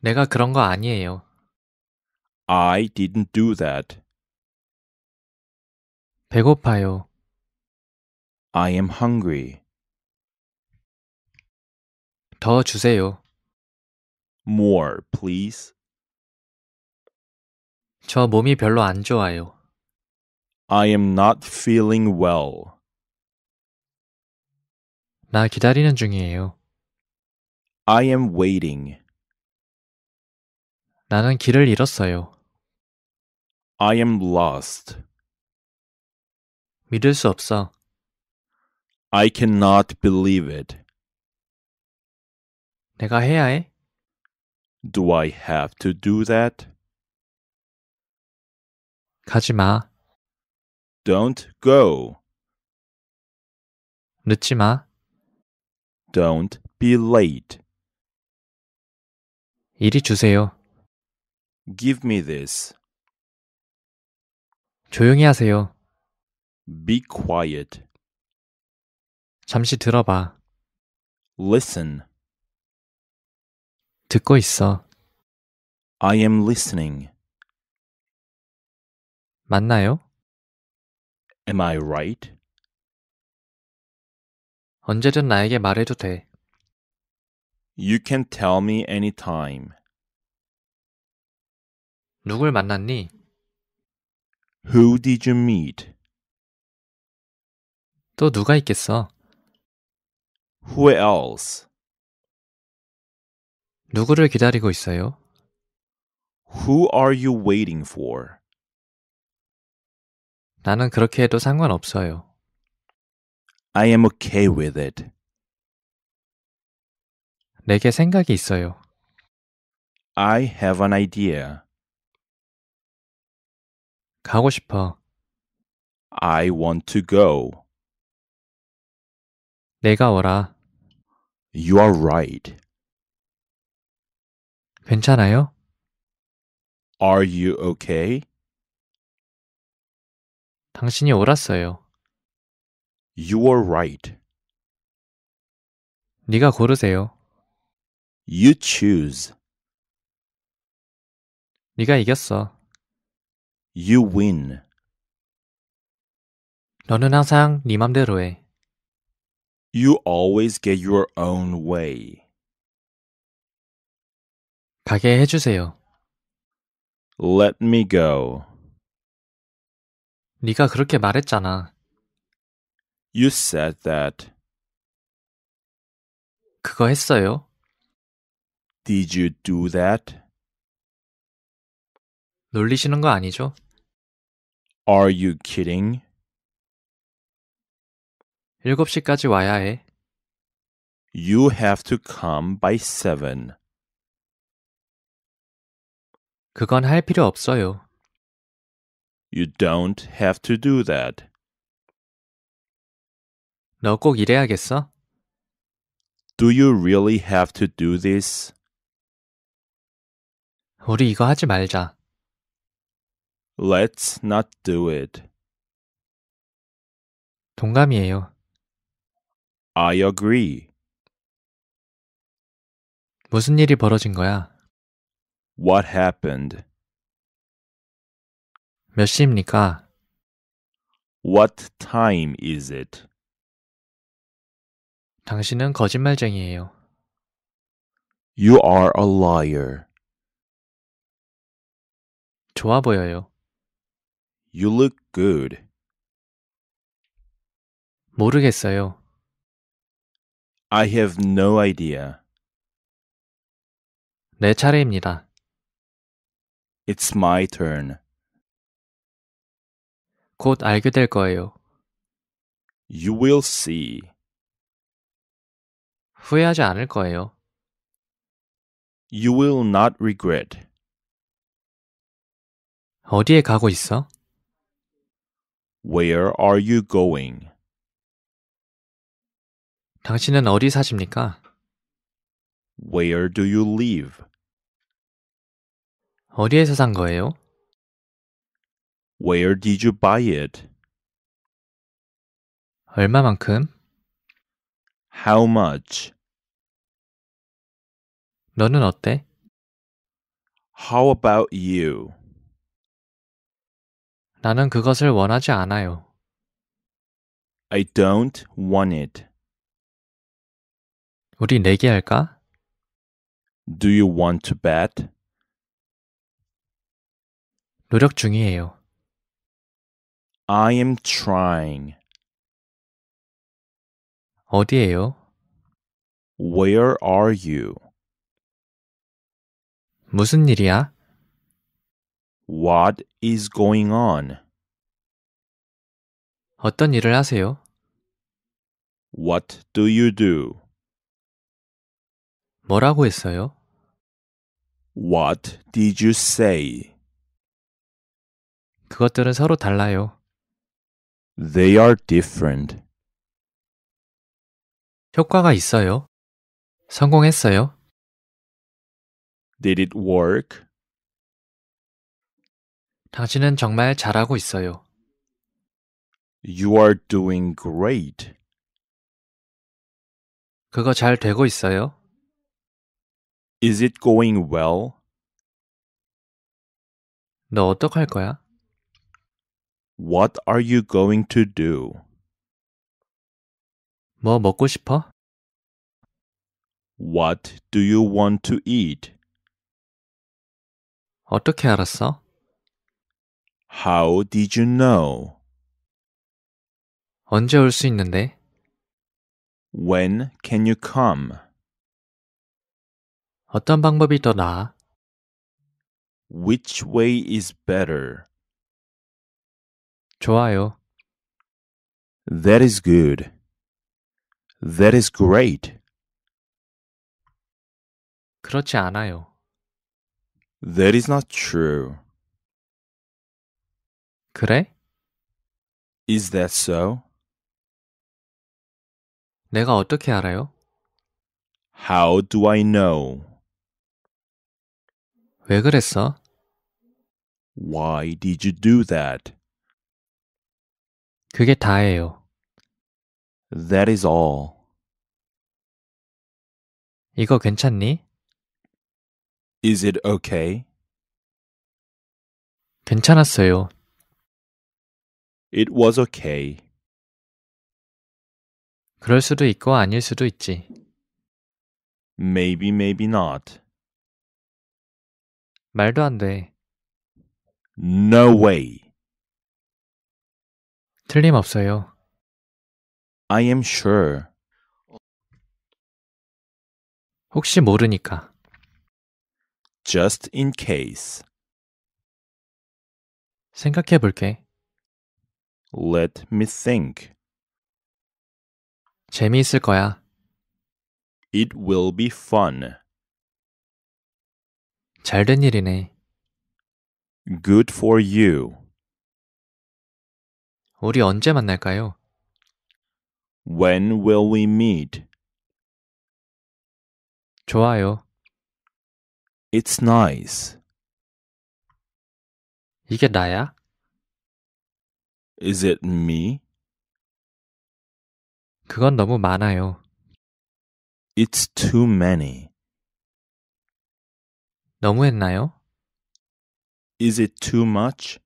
내가 그런 거 아니에요. I didn't do that. 배고파요. I am hungry. 더 주세요. More, please. 저 몸이 별로 안 좋아요. I am not feeling well. 나 기다리는 중이에요. I am waiting. 나는 길을 잃었어요. I am lost. 믿을 수 없어. I cannot believe it. 내가 해야 해? Do I have to do that? 가지 마. Don't go. 늦지 마. Don't be late. 이리 주세요. Give me this. 조용히 하세요. Be quiet. 잠시 들어봐. Listen. 듣고 있어. I am listening. 맞나요? Am I right? 언제든 나에게 말해도 돼. You can tell me anytime. 누굴 만났니? Who did you meet? 또 누가 있겠어? Who else? 누구를 기다리고 있어요? Who are you waiting for? 나는 그렇게 해도 상관없어요. I am okay with it. 내게 생각이 있어요. I have an idea. 가고 싶어. I want to go. 내가 어라. You are right. 괜찮아요? Are you okay? 당신이 옳았어요. You are right. 네가 고르세요. You choose. 네가 이겼어. You win. 너는 항상 네 맘대로 해. You always get your own way. 가게 해주세요. Let me go. 네가 그렇게 말했잖아. You said that. 그거 했어요? Did you do that? 놀리시는 거 아니죠? Are you kidding? 7시까지 와야 해. You have to come by 7. 그건 할 필요 없어요. You don't have to do that. 너 꼭 이래야겠어? Do you really have to do this? 우리 이거 하지 말자. Let's not do it. 동감이에요. I agree. 무슨 일이 벌어진 거야? What happened? 몇 시입니까? What time is it? 당신은 거짓말쟁이에요. You are a liar. 좋아 보여요. You look good. 모르겠어요. I have no idea. 내 차례입니다. It's my turn. 곧 알게 될 거예요. You will see. 후회하지 않을 거예요. You will not regret. 어디에 가고 있어? Where are you going? 당신은 어디 사십니까? Where do you live? 어디에서 산 거예요? Where did you buy it? 얼마만큼? How much? 너는 어때? How about you? 나는 그것을 원하지 않아요. I don't want it. 우리 내기 할까? Do you want to bet? 노력 중이에요. I am trying. 어디에요? Where are you? 무슨 일이야? What is going on? 어떤 일을 하세요? What do you do? 뭐라고 했어요? What did you say? 그것들은 서로 달라요. They are different. 효과가 있어요? 성공했어요? Did it work? 당신은 정말 잘하고 있어요. You are doing great. 그거 잘 되고 있어요? Is it going well? 너 어떡할 거야? What are you going to do? 뭐 먹고 싶어? What do you want to eat? 어떻게 알았어? How did you know? 언제 있는데? When can you come? 어떤 방법이 더 나아? Which way is better? 좋아요. That is good. That is great. 그렇지 않아요. That is not true. 그래? Is that so? 내가 어떻게 알아요? How do I know? 왜 그랬어? Why did you do that? 그게 다예요. That is all. 이거 괜찮니? Is it okay? 괜찮았어요. It was okay. 그럴 수도 있고 아닐 수도 있지. Maybe, maybe not. 말도 안 돼. No way. 틀림없어요. I am sure. 혹시 모르니까. Just in case. 생각해 볼게. Let me think. 재미있을 거야. It will be fun. 잘된 일이네. Good for you. 우리 언제 만날까요? When will we meet? 좋아요. It's nice. 이게 나야? Is it me? 그건 너무 많아요. It's too many. 너무 했나요? Is it too much?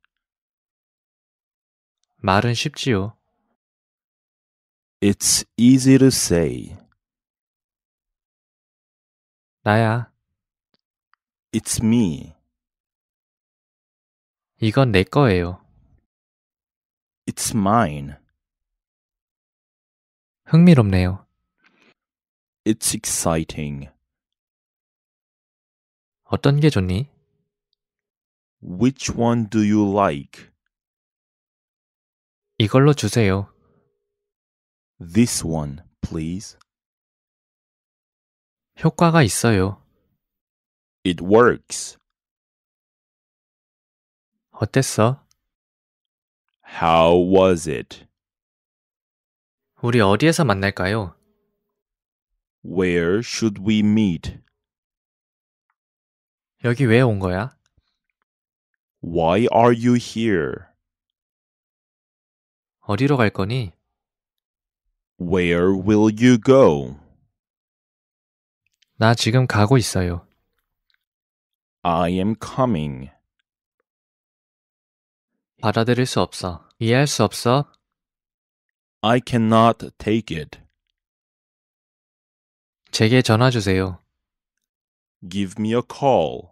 말은 쉽지요. It's easy to say. 나야. It's me. 이건 내 거예요. It's mine. 흥미롭네요. It's exciting. 어떤 게 좋니? Which one do you like? 이걸로 주세요. This one, please. 효과가 있어요. It works. 어땠어? How was it? 우리 어디에서 만날까요? Where should we meet? 여기 거야? Why are you here? 어디로 갈 거니? Where will you go? 나 지금 가고 있어요. I am coming. 받아들일 수 없어. 이해할 수 없어. I cannot take it. 제게 전화 주세요. Give me a call.